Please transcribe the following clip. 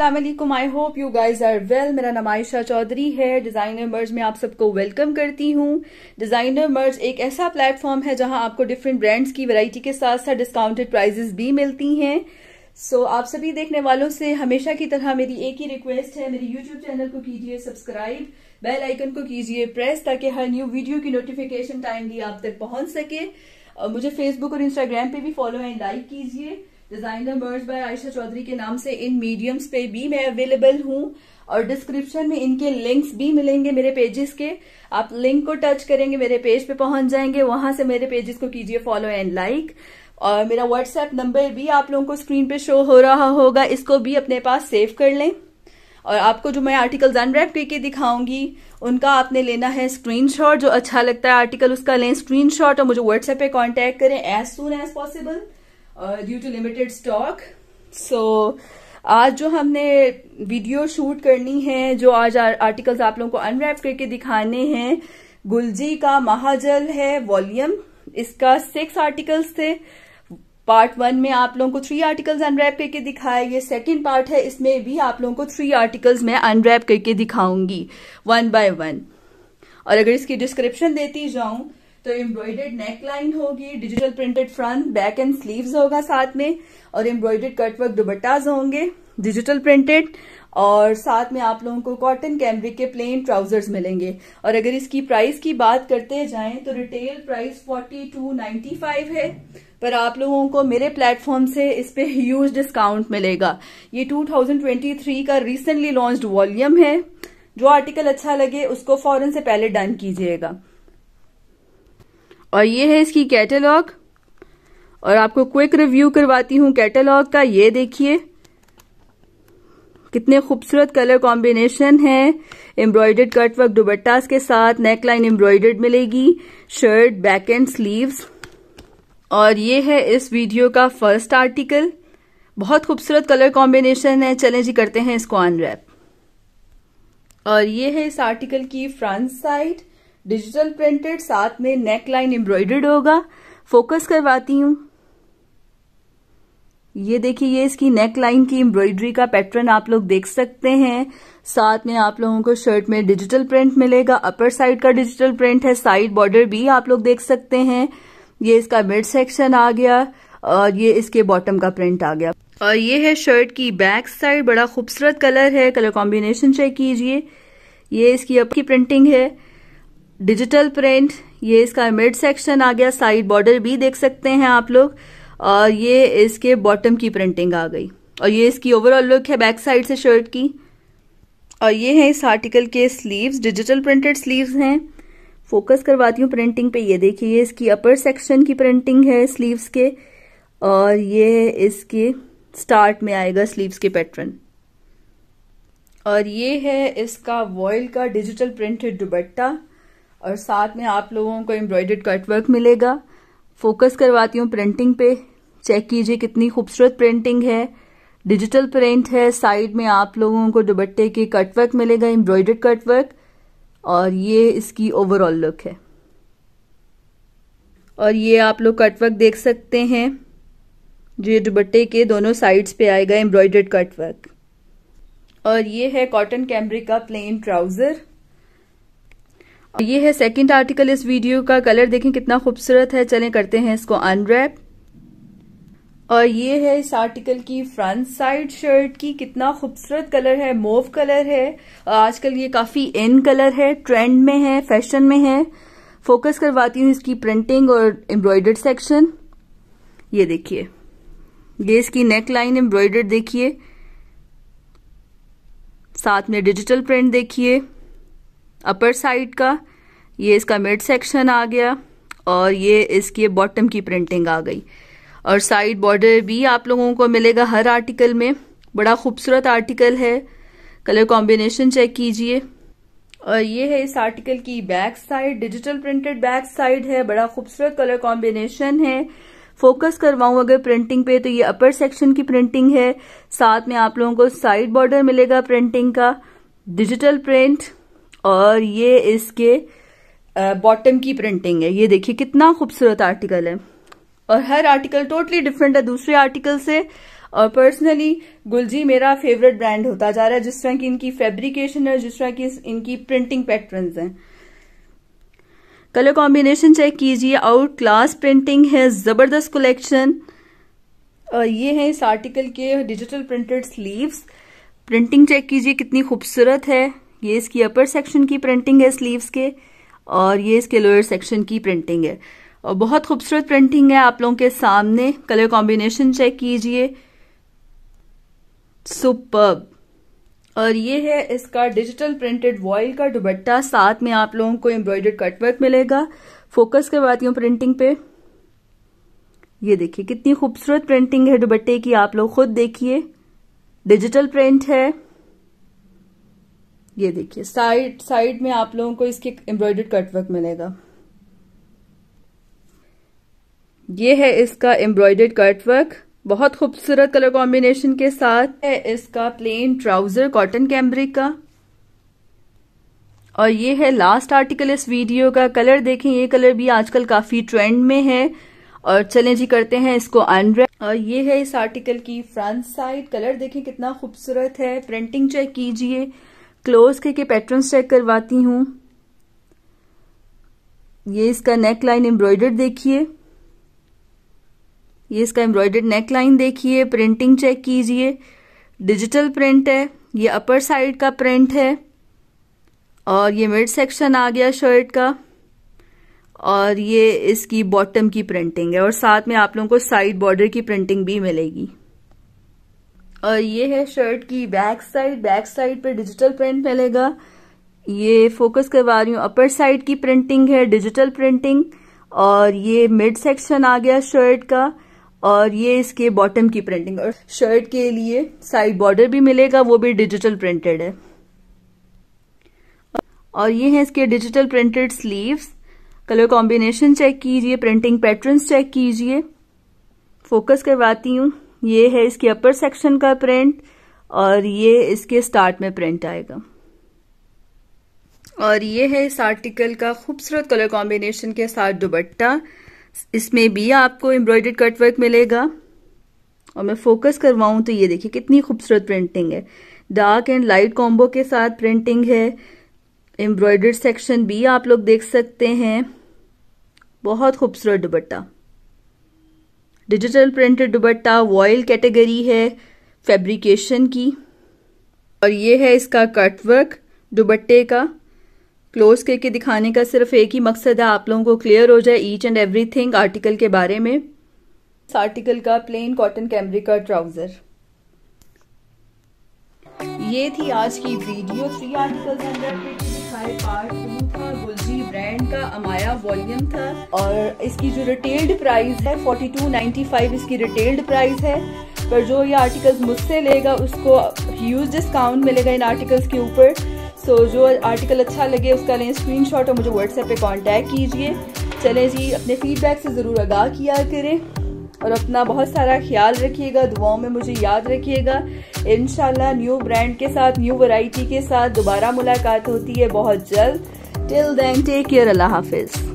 Aslam I hope you guys are well मेरा नाम आयशा चौधरी है डिज़ाइनर मर्ज में आप सबको वेलकम करती हूँ डिज़ाइनर मर्ज एक ऐसा प्लेटफॉर्म है जहाँ आपको डिफरेंट ब्रांड्स की वैरायटी के साथ साथ डिस्काउंटेड प्राइजेस भी मिलती हैं सो so, आप सभी देखने वालों से हमेशा की तरह मेरी एक ही रिक्वेस्ट है मेरे यूट्यूब चैनल को कीजिए सब्सक्राइब बेल आइकन को कीजिए प्रेस ताकि हर न्यू वीडियो की नोटिफिकेशन टाइमली आप तक पहुंच सके मुझे फेसबुक और इंस्टाग्राम पे भी फॉलो एंड लाइक कीजिए designer merge by Ayesha Chaudhry के नाम से इन मीडियम्स पे भी मैं अवेलेबल हूँ और डिस्क्रिप्शन में इनके लिंक्स भी मिलेंगे मेरे पेजेस के आप लिंक को टच करेंगे मेरे पेज पे पहुंच जाएंगे वहां से मेरे पेजेस को कीजिए फॉलो एंड लाइक और मेरा व्हाट्सएप नंबर भी आप लोगों को स्क्रीन पे शो हो रहा होगा इसको भी अपने पास सेव कर लें और आपको जो मैं आर्टिकल्स अनरैप करके दिखाऊंगी उनका आपने लेना है स्क्रीनशॉट जो अच्छा लगता है आर्टिकल उसका लें स्क्रीनशॉट और मुझे व्हाट्सएप पे कांटेक्ट करें as soon as possible due to limited stock so आज जो हमने वीडियो शूट करनी है जो आज आर्टिकल्स आप लोगों को अनरैप करके दिखाने हैं गुलजी का महाजल है वॉल्यूम इसका सिक्स आर्टिकल्स थे पार्ट वन में आप लोगों को थ्री आर्टिकल्स अनरैप करके दिखाए ये सेकंड पार्ट है इसमें भी आप लोगों को थ्री आर्टिकल्स मैं अनरैप करके दिखाऊंगी वन बाय वन और अगर इसकी डिस्क्रिप्शन देती जाऊं तो एम्ब्रॉयडर्ड नेक लाइन होगी digital printed front back and sleeves होगा साथ में और एम्ब्रॉयडर्ड कटवर्क दुबट्टाज होंगे डिजिटल प्रिंटेड और साथ में आप लोगों को कॉटन कैमरिक के प्लेन ट्राउजर्स मिलेंगे और अगर इसकी प्राइस की बात करते जाएं तो retail price forty two ninety five है पर आप लोगों को मेरे प्लेटफॉर्म से इस पे ह्यूज डिस्काउंट मिलेगा ये 2023 का रिसेंटली लॉन्च्ड वॉल्यूम है जो आर्टिकल अच्छा लगे उसको फौरन से पहले डन कीजिएगा और ये है इसकी कैटलॉग और आपको क्विक रिव्यू करवाती हूँ कैटलॉग का ये देखिए कितने खूबसूरत कलर कॉम्बिनेशन है एम्ब्रॉयडर्ड कटवर्क दुबट्टास के साथ नेक लाइन एम्ब्रॉयडर्ड मिलेगी शर्ट बैक एंड स्लीव्स और ये है इस वीडियो का फर्स्ट आर्टिकल बहुत खूबसूरत कलर कॉम्बिनेशन है चलें जी करते हैं इसको अनरैप और ये है इस आर्टिकल की फ्रंट साइड डिजिटल प्रिंटेड साथ में नेक लाइन एम्ब्रॉयडर्ड होगा फोकस करवाती हूँ ये देखिए ये इसकी नेक लाइन की एम्ब्रॉयडरी का पैटर्न आप लोग देख सकते हैं साथ में आप लोगों को शर्ट में डिजिटल प्रिंट मिलेगा अपर साइड का डिजिटल प्रिंट है साइड बॉर्डर भी आप लोग देख सकते हैं ये इसका मिड सेक्शन आ गया और ये इसके बॉटम का प्रिंट आ गया और ये है शर्ट की बैक साइड बड़ा खूबसूरत कलर है कलर कॉम्बिनेशन चेक कीजिए ये इसकी अब की प्रिंटिंग है डिजिटल प्रिंट ये इसका मिड सेक्शन आ गया साइड बॉर्डर भी देख सकते हैं आप लोग और ये इसके बॉटम की प्रिंटिंग आ गई और ये इसकी ओवरऑल लुक है बैक साइड से शर्ट की और ये है इस आर्टिकल के स्लीव्स डिजिटल प्रिंटेड स्लीव्स हैं फोकस करवाती हूँ प्रिंटिंग पे ये देखिए इसकी अपर सेक्शन की प्रिंटिंग है स्लीव्स के और ये इसके स्टार्ट में आएगा स्लीव्स के पैटर्न और ये है इसका वॉयल का डिजिटल प्रिंटेड दुबट्टा और साथ में आप लोगों को एम्ब्रॉयडर्ड कट वर्क मिलेगा फोकस करवाती हूँ प्रिंटिंग पे चेक कीजिए कितनी खूबसूरत प्रिंटिंग है डिजिटल प्रिंट है साइड में आप लोगों को दुबट्टे के कटवर्क मिलेगा एम्ब्रॉयडर्ड कटवर्क और ये इसकी ओवरऑल लुक है और ये आप लोग कटवर्क देख सकते हैं जो ये दुबट्टे के दोनों साइड्स पे आएगा एम्ब्रॉयडर्ड कटवर्क और ये है कॉटन कैमरे का प्लेन ट्राउजर ये है सेकंड आर्टिकल इस वीडियो का कलर देखें कितना खूबसूरत है चलें करते हैं इसको अनरैप और ये है इस आर्टिकल की फ्रंट साइड शर्ट की कितना खूबसूरत कलर है मोव कलर है आजकल ये काफी इन कलर है ट्रेंड में है फैशन में है फोकस करवाती हूँ इसकी प्रिंटिंग और एम्ब्रॉयडर्ड सेक्शन ये देखिए ये इसकी नेक लाइन एम्ब्रॉयडर्ड देखिए साथ में डिजिटल प्रिंट देखिए अपर साइड का ये इसका मिड सेक्शन आ गया और ये इसकी बॉटम की प्रिंटिंग आ गई और साइड बॉर्डर भी आप लोगों को मिलेगा हर आर्टिकल में बड़ा खूबसूरत आर्टिकल है कलर कॉम्बिनेशन चेक कीजिए और ये है इस आर्टिकल की back side digital printed back side है बड़ा खूबसूरत कलर कॉम्बिनेशन है फोकस करवाऊं अगर प्रिंटिंग पे तो ये अपर सेक्शन की प्रिंटिंग है साथ में आप लोगों को साइड बॉर्डर मिलेगा प्रिंटिंग का डिजिटल प्रिंट और ये इसके बॉटम की प्रिंटिंग है ये देखिए कितना खूबसूरत आर्टिकल है और हर आर्टिकल टोटली डिफरेंट है दूसरे आर्टिकल से और पर्सनली गुलजी मेरा फेवरेट ब्रांड होता जा रहा है जिस तरह की इनकी फैब्रिकेशन है जिस तरह की इनकी प्रिंटिंग पैटर्न्स हैं कलर कॉम्बिनेशन चेक कीजिए आउट क्लास प्रिंटिंग है ज़बरदस्त कलेक्शन और ये है इस आर्टिकल के digital printed sleeves printing check कीजिए कितनी खूबसूरत है ये इसकी अपर सेक्शन की प्रिंटिंग है स्लीव्स के और ये इसके लोअर सेक्शन की प्रिंटिंग है और बहुत खूबसूरत प्रिंटिंग है आप लोगों के सामने कलर कॉम्बिनेशन चेक कीजिए सुपर और ये है इसका डिजिटल प्रिंटेड वॉयल का दुबट्टा साथ में आप लोगों को एम्ब्रॉयडर्ड कटवर्क मिलेगा फोकस करवाती हूँ प्रिंटिंग पे ये देखिए कितनी खूबसूरत प्रिंटिंग है दुबट्टे की आप लोग खुद देखिए डिजिटल प्रिंट है ये देखिए साइड साइड में आप लोगों को इसके एम्ब्रॉयडर्ड कटवर्क मिलेगा ये है इसका एम्ब्रॉयडर्ड कटवर्क बहुत खूबसूरत कलर कॉम्बिनेशन के साथ है इसका प्लेन ट्राउजर कॉटन कैम्ब्रिक का और ये है लास्ट आर्टिकल इस वीडियो का कलर देखें ये कलर भी आजकल काफी ट्रेंड में है और चलें जी करते हैं इसको अनरे और ये है इस आर्टिकल की फ्रंट साइड कलर देखें कितना खूबसूरत है प्रिंटिंग चेक कीजिए क्लोज करके पैटर्न चेक करवाती हूं ये इसका नेक लाइन एम्ब्रॉयडर्ड देखिए ये इसका एम्ब्रॉयडर्ड नेक लाइन देखिए प्रिंटिंग चेक कीजिए डिजिटल प्रिंट है ये अपर साइड का प्रिंट है और ये मिड सेक्शन आ गया शर्ट का और ये इसकी बॉटम की प्रिंटिंग है और साथ में आप लोगों को साइड बॉर्डर की प्रिंटिंग भी मिलेगी और ये है शर्ट की बैक साइड बैक साइड पे डिजिटल प्रिंट मिलेगा ये फोकस करवा रही हूँ अपर साइड की प्रिंटिंग है डिजिटल प्रिंटिंग और ये मिड सेक्शन आ गया शर्ट का और ये इसके बॉटम की प्रिंटिंग और शर्ट के लिए साइड बॉर्डर भी मिलेगा वो भी डिजिटल प्रिंटेड है और ये है इसके digital printed sleeves colour combination check कीजिए प्रिंटिंग पैटर्न्स चेक कीजिए फोकस करवाती हूँ ये है इसके अपर सेक्शन का प्रिंट और ये इसके स्टार्ट में प्रिंट आएगा और ये है इस आर्टिकल का खूबसूरत कलर कॉम्बिनेशन के साथ दुबट्टा इसमें भी आपको एम्ब्रॉयडर्ड कटवर्क मिलेगा और मैं फोकस करवाऊं तो ये देखिए कितनी खूबसूरत प्रिंटिंग है डार्क एंड लाइट कॉम्बो के साथ प्रिंटिंग है एम्ब्रॉयडर्ड सेक्शन भी आप लोग देख सकते हैं बहुत खूबसूरत dupatta digital printed dupatta voile category है फैब्रिकेशन की और ये है इसका कटवर्क दुबट्टे का क्लोज करके दिखाने का सिर्फ एक ही मकसद है आप लोगों को क्लियर हो जाए ईच एंड एवरीथिंग आर्टिकल के बारे में इस आर्टिकल का प्लेन कॉटन कैमरे का ट्राउजर ये थी आज की video three articles under part two था का अमाया वॉल्यूम था और इसकी जो रिटेल्ड प्राइस है 42.95 इसकी रिटेल्ड प्राइस है पर जो ये आर्टिकल्स मुझसे लेगा उसको ह्यूज डिस्काउंट मिलेगा इन आर्टिकल्स के ऊपर सो so, जो आर्टिकल अच्छा लगे उसका लें स्क्रीनशॉट और मुझे व्हाट्सएप पे कांटेक्ट कीजिए चलें जी अपने फीडबैक से ज़रूर आगाह किया करें और अपना बहुत सारा ख्याल रखिएगा दुआओं में मुझे याद रखिएगा इन न्यू ब्रांड के साथ न्यू वैरायटी के साथ दोबारा मुलाकात होती है बहुत जल्द Till then, take care. Allah Hafiz.